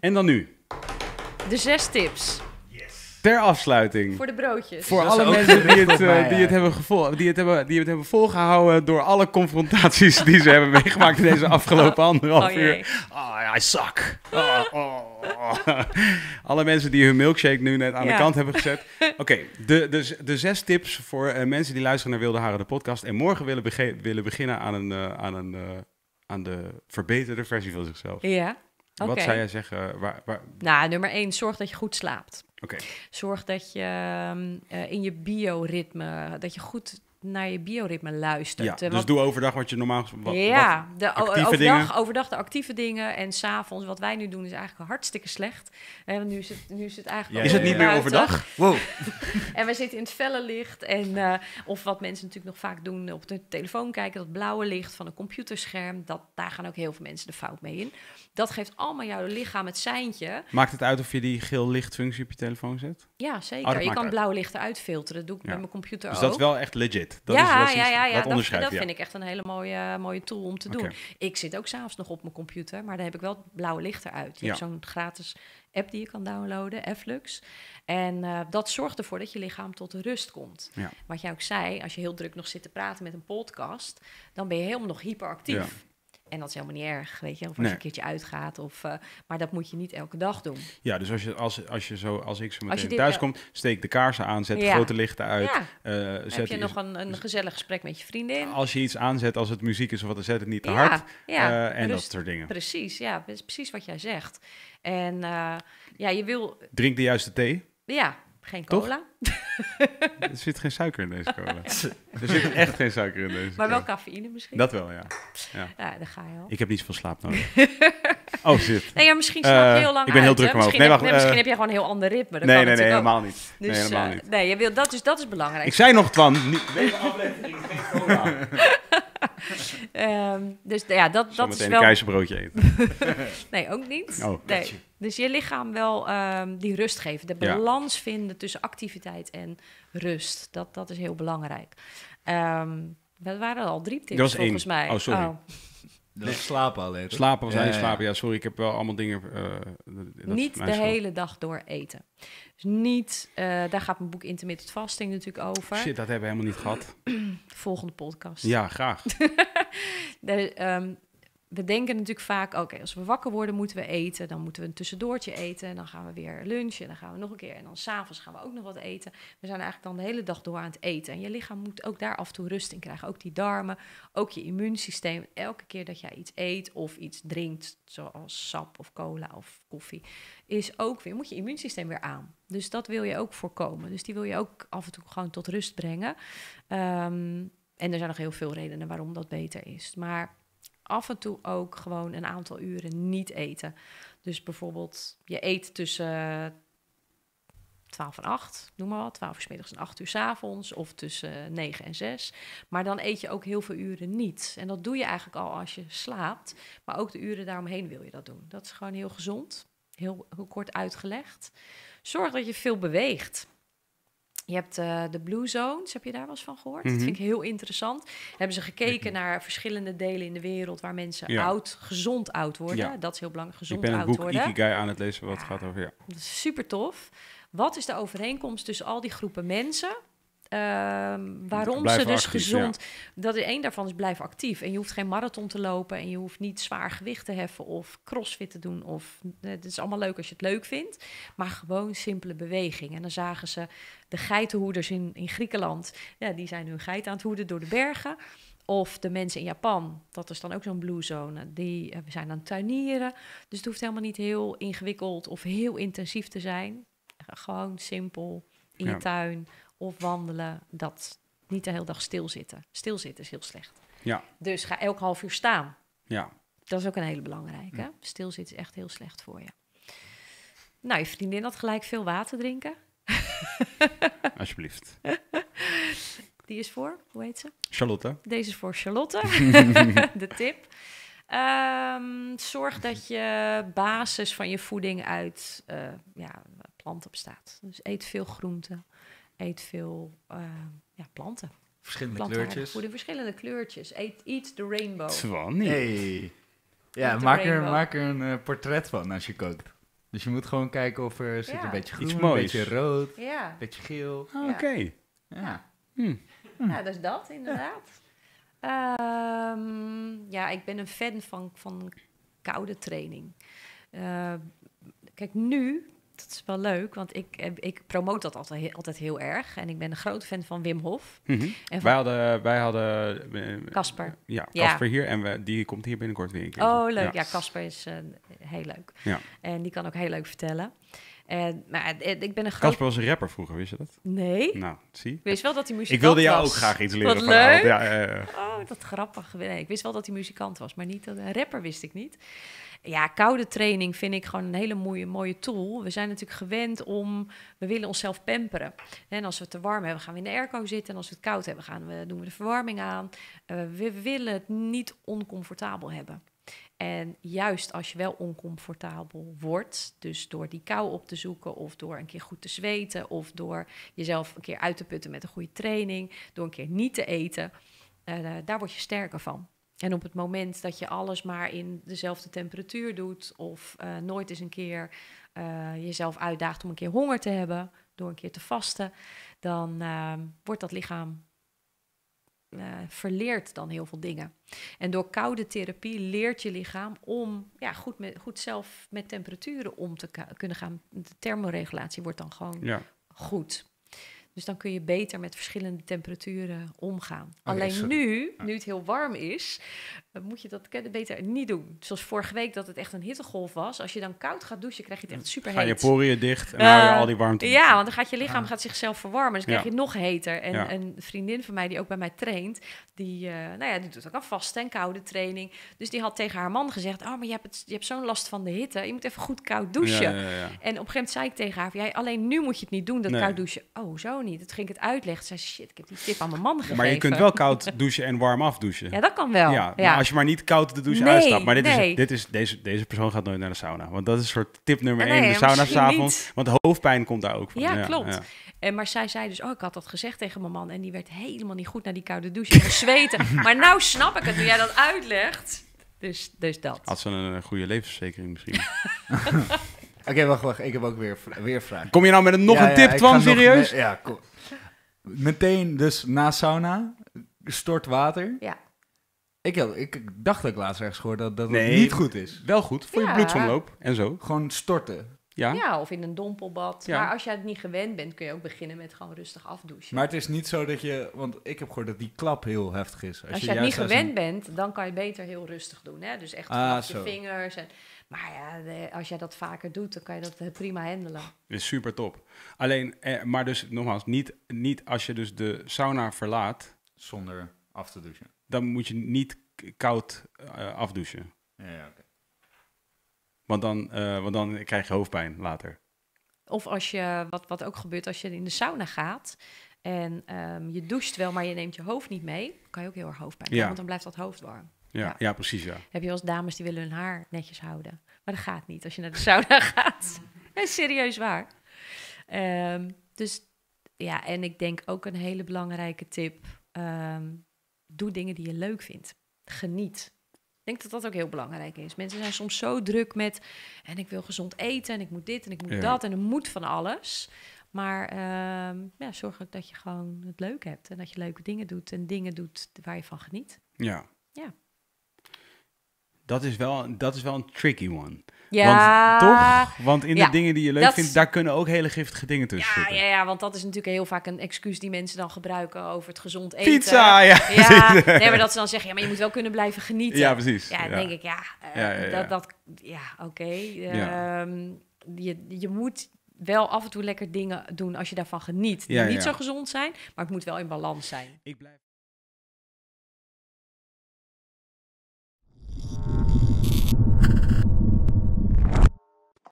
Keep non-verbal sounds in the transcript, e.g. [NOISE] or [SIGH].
En dan nu. De zes tips. Ter afsluiting. Voor de broodjes. Voor alle mensen die het, eh, die, het hebben gevol- die, het hebben, die het hebben volgehouden door alle confrontaties die ze hebben meegemaakt in deze afgelopen anderhalf Oh, uur. Ah, I suck. Ah, oh, oh. Alle mensen die hun milkshake nu net aan de kant hebben gezet. Oké, de, de, de zes tips voor eh, mensen die luisteren naar Wilde Haren, de podcast. En morgen willen, willen beginnen aan, een, eh, aan, een, aan de verbeterde versie van zichzelf. Ja. Wat zou jij zeggen? Waar, waar... Nou, nummer één, zorg dat je goed slaapt. Zorg dat je ehm, eh, in je bioritme, dat je goed naar je bioritme luistert. Ja, eh, dus doe overdag wat je normaal... Wat, ja, de, overdag, overdag de actieve dingen en s'avonds. Wat wij nu doen is eigenlijk hartstikke slecht. En eh, nu is het, nu is het eigenlijk... is het niet meer overdag? Wow. [LAUGHS] en we zitten in het felle licht. En, eh, of wat mensen natuurlijk nog vaak doen, op de telefoon kijken. Dat blauwe licht van een computerscherm. Dat, daar gaan ook heel veel mensen de fout mee in. Dat geeft allemaal jouw lichaam het seintje. Maakt het uit of je die geel lichtfunctie op je telefoon zet? Ja, zeker. Oh, je kan blauw blauwe licht eruit filteren. Dat doe ik met mijn computer ook. Dus dat is wel echt legit? Dat ja, is, dat ja, ja, ja, dat, dat, vind ik echt een hele mooie, mooie tool om te doen. Ik zit ook s'avonds nog op mijn computer, maar daar heb ik wel het blauwe licht eruit. Je hebt zo'n gratis app die je kan downloaden, Flux. En eh, dat zorgt ervoor dat je lichaam tot rust komt. Wat jij ook zei, als je heel druk nog zit te praten met een podcast, dan ben je helemaal nog hyperactief. En dat is helemaal niet erg, weet je. Of als je een keertje uitgaat. Of, eh, maar dat moet je niet elke dag doen. Ja, dus als, je, als, als, je zo, als ik zo meteen thuis kom, steek de kaarsen aan, zet de grote lichten uit. Eh, zet Heb je nog een, een dus gezellig gesprek met je vriendin. Als je iets aanzet, als het muziek is of wat, zet het niet te hard. Ja, eh, en dat dus soort dingen. Precies, ja. precies wat jij zegt. En ja, je wil... Drink de juiste thee. Ja, geen cola. er zit geen suiker in deze cola. [LAUGHS] er zit echt geen suiker in deze. Maar wel cafeïne misschien. Dat wel, ja. Ja, ja ga je al. Ik heb niet veel slaap nodig. [LAUGHS] oh, zit. Nee, ja, misschien slaap ik eh, heel lang. ik ben heel druk omhoog. Misschien, nee, wacht, heb, misschien eh, heb je gewoon een heel ander ritme. nee, nee, dus, nee, helemaal niet. Eh, nee, helemaal niet. nee, je wilt dat, dus dat is belangrijk. Ik zei nog, Twan, nee deze aflevering geen cola. [LAUGHS] [LAUGHS] Ehm, dus ja, dat, dat is wel... een keizerbroodje eten. [LAUGHS] nee, ook niet. Oh, nee. Dus je lichaam wel ehm, die rust geven. De balans vinden tussen activiteit en rust. Dat, dat is heel belangrijk. dat ehm, waren al drie tips volgens mij. Oh, sorry. Oh. Nee. Slapen alleen. Slapen was ja, slapen. Ja, sorry, ik heb wel allemaal dingen. Eh, niet de hele dag door eten. Dus niet, eh, daar gaat mijn boek Intermittent Fasting natuurlijk over. Shit, dat hebben we helemaal niet gehad. [CLEARS THROAT] Volgende podcast. Ja, graag. [LAUGHS] de, ehm, we denken natuurlijk vaak, oké, als we wakker worden moeten we eten. Dan moeten we een tussendoortje eten. Dan gaan we weer lunchen. Dan gaan we nog een keer. En dan s'avonds gaan we ook nog wat eten. We zijn eigenlijk dan de hele dag door aan het eten. En je lichaam moet ook daar af en toe rust in krijgen. Ook die darmen, ook je immuunsysteem. Elke keer dat jij iets eet of iets drinkt, zoals sap of cola of koffie, is ook weer, moet je immuunsysteem weer aan. Dus dat wil je ook voorkomen. Dus die wil je ook af en toe gewoon tot rust brengen. Ehm, en er zijn nog heel veel redenen waarom dat beter is. Maar af en toe ook gewoon een aantal uren niet eten. Dus bijvoorbeeld, je eet tussen 12 en 8, noem maar wat. 12 uur s middags en 8 uur s avonds. Of tussen 9 en 6. Maar dan eet je ook heel veel uren niet. En dat doe je eigenlijk al als je slaapt. Maar ook de uren daaromheen wil je dat doen. Dat is gewoon heel gezond. Heel, heel kort uitgelegd. Zorg dat je veel beweegt. Je hebt eh, de Blue Zones, heb je daar wel eens van gehoord? Dat mhm. vind ik heel interessant. hebben ze gekeken naar verschillende delen in de wereld waar mensen oud, gezond oud worden. Dat is heel belangrijk, gezond oud worden. Ik ben een boek worden. aan het lezen wat gaat over. Ja. Dat is super tof. Wat is de overeenkomst tussen al die groepen mensen? Ehm, waarom ze dus gezond... Dat één daarvan is blijf actief. En je hoeft geen marathon te lopen en je hoeft niet zwaar gewicht te heffen of crossfit te doen. Of, eh, het is allemaal leuk als je het leuk vindt, maar gewoon simpele beweging. En dan zagen ze de geitenhoeders in, in Griekenland, ja, die zijn hun geit aan het hoeden door de bergen. Of de mensen in Japan, dat is dan ook zo'n blue zone, die uh, zijn aan het tuinieren. Dus het hoeft helemaal niet heel ingewikkeld of heel intensief te zijn. Gewoon simpel in je tuin of wandelen. Dat niet de hele dag stilzitten. Stilzitten is heel slecht. Ja. Dus ga elk half uur staan. Ja. Dat is ook een hele belangrijke. Stilzit Stilzitten is echt heel slecht voor je. Nou, je vriendin had gelijk veel water drinken. [LAUGHS] Alsjeblieft. Die is voor, hoe heet ze? Charlotte. Deze is voor Charlotte, [LAUGHS] de tip. Ehm, zorg dat je basis van je voeding uit eh, ja, planten bestaat. Dus eet veel groenten eet veel eh, ja, planten. Verschillende kleurtjes. Goede verschillende kleurtjes. Eet eat the rainbow. Twan, hey. Ja, maak er, maak er een eh, portret van als je kookt. Dus je moet gewoon kijken of er zit een beetje groen, Iets een beetje rood, ja. een beetje geel. Ah, oké. Ja. Hm. hm. ja, dus dat inderdaad. Ehm, ja, ik ben een fan van, van koude training. Eh, kijk, nu dat is wel leuk, want ik, eh, ik promoot dat altijd, altijd heel erg. En ik ben een groot fan van Wim Hof. Mm wij hadden... Wij hadden eh, Kasper. ja, Kasper hier. En we, die komt hier binnenkort weer een keer. Oh, leuk. Ja, Casper is eh, heel leuk. Ja. En die kan ook heel leuk vertellen. En, maar ik ben een Kasper was een rapper vroeger, wist je dat? Nee. Nou, zie. Ik wist wel dat hij muzikant was. Ik wilde jou ook graag iets leren. Wat leuk. Ja, Oh, dat grappig. ik wist wel dat hij muzikant was, maar niet dat eh, een rapper wist ik niet. Ja, koude training vind ik gewoon een hele mooie, mooie tool. We zijn natuurlijk gewend om, we willen onszelf pamperen. En als we het te warm hebben, gaan we in de airco zitten. En als we het koud hebben, gaan we, doen we de verwarming aan. Eh, we willen het niet oncomfortabel hebben. En juist als je wel oncomfortabel wordt, dus door die kou op te zoeken of door een keer goed te zweten of door jezelf een keer uit te putten met een goede training, door een keer niet te eten, eh, daar word je sterker van. En op het moment dat je alles maar in dezelfde temperatuur doet of eh, nooit eens een keer eh, jezelf uitdaagt om een keer honger te hebben door een keer te vasten, dan wordt dat lichaam eh, verleert dan heel veel dingen. En door koude therapie leert je lichaam om ja, goed, met, goed zelf met temperaturen om te kunnen gaan. De thermoregulatie wordt dan gewoon goed. Dus dan kun je beter met verschillende temperaturen omgaan. Alleen nu, nu het heel warm is, moet je dat beter niet doen. Zoals vorige week dat het echt een hittegolf was. Als je dan koud gaat douchen, krijg je het echt mm. super heet. Ga je poriën dicht en uh, je al die eh, warmte. Ja, want dan gaat je ah. lichaam gaat zichzelf verwarmen. Dus krijg je het nog heter. En een vriendin van mij die ook bij mij traint, die, eh, nou ja, die doet ook al vaste en koude training. Dus die had tegen haar man gezegd, oh, maar je hebt, je hebt zo'n last van de hitte. Je moet even goed koud douchen. en op een gegeven moment zei ik tegen haar, jij, alleen nu moet je het niet doen, dat koud douchen. Oh, zo niet. Dat ging ik het uitleggen. Ze zei, shit, ik heb die tip aan mijn man gegeven. Maar je kunt wel koud douchen en warm afdouchen. Ja, dat kan wel. Ja, je maar niet koud de douche nee, uitstapt. Maar dit is, dit is, deze, deze persoon gaat nooit naar de sauna. Want dat is soort tip nummer ah, één. de sauna s'avonds. Want hoofdpijn komt daar ook van. Ja, klopt. En, maar zij zei dus, oh, ik had dat gezegd tegen mijn man. En die werd helemaal niet goed naar die koude douche. [LAUGHS] En maar nou snap ik het, nu jij dat uitlegt. Dus, dus dat. Had ze een, eh, goede levensverzekering misschien. [LAUGHS] Oké, wacht, wacht. Ik heb ook weer, weer vragen. Kom je nou met een, nog een tip, Twan? Serieus? ja, kom. Meteen dus na sauna, stort water. Ja. Ik, ik dacht dat ik laatst ergens gehoord dat dat niet goed is. Wel goed, voor je bloedsomloop en zo. Gewoon storten. Ja. ja, of in een dompelbad. Maar als jij het niet gewend bent, kun je ook beginnen met gewoon rustig afdouchen. Maar het is niet zo dat je, want ik heb gehoord dat die klap heel heftig is. Als, je, het niet gewend bent, dan kan je beter heel rustig doen. Hè? Dus echt ah, je vingers. En, maar ja, als jij dat vaker doet, dan kan je dat eh, prima handelen. Is super top. Alleen, eh, maar dus nogmaals, niet, niet als je dus de sauna verlaat. Zonder af te douchen dan moet je niet koud eh, afdouchen. Ja, want, dan, eh, want dan krijg je hoofdpijn later. Of als je, wat, wat ook gebeurt als je in de sauna gaat en ehm, je doucht wel, maar je neemt je hoofd niet mee, kan je ook heel erg hoofdpijn ja. want dan blijft dat hoofd warm. Ja, ja, precies. Ja. Heb je als dames die willen hun haar netjes houden. Maar dat gaat niet als je naar de sauna [LAUGHS] gaat. En serieus waar. Ehm, dus ja, en ik denk ook een hele belangrijke tip. Ehm, doe dingen die je leuk vindt. Geniet. Ik denk dat dat ook heel belangrijk is. Mensen zijn soms zo druk met en ik wil gezond eten en ik moet dit en ik moet dat en er moet van alles. Maar ehm, ja, zorg ook dat je gewoon het leuk hebt en dat je leuke dingen doet en dingen doet waar je van geniet. Ja. Ja dat is wel, dat is wel een tricky one. Ja, want toch? Want in de dingen die je leuk vindt, daar kunnen ook hele giftige dingen tussen ja, zitten. Ja, ja, want dat is natuurlijk heel vaak een excuus die mensen dan gebruiken over het gezond eten. Pizza, ja. ja [LAUGHS] nee, maar dat ze dan zeggen, ja, maar je moet wel kunnen blijven genieten. Ja, precies. Ja, denk ik, ja, uh, Dat, dat, ja oké. Okay. Ehm, je, je moet wel af en toe lekker dingen doen als je daarvan geniet. Die niet zo gezond zijn, maar het moet wel in balans zijn. Ik blijf...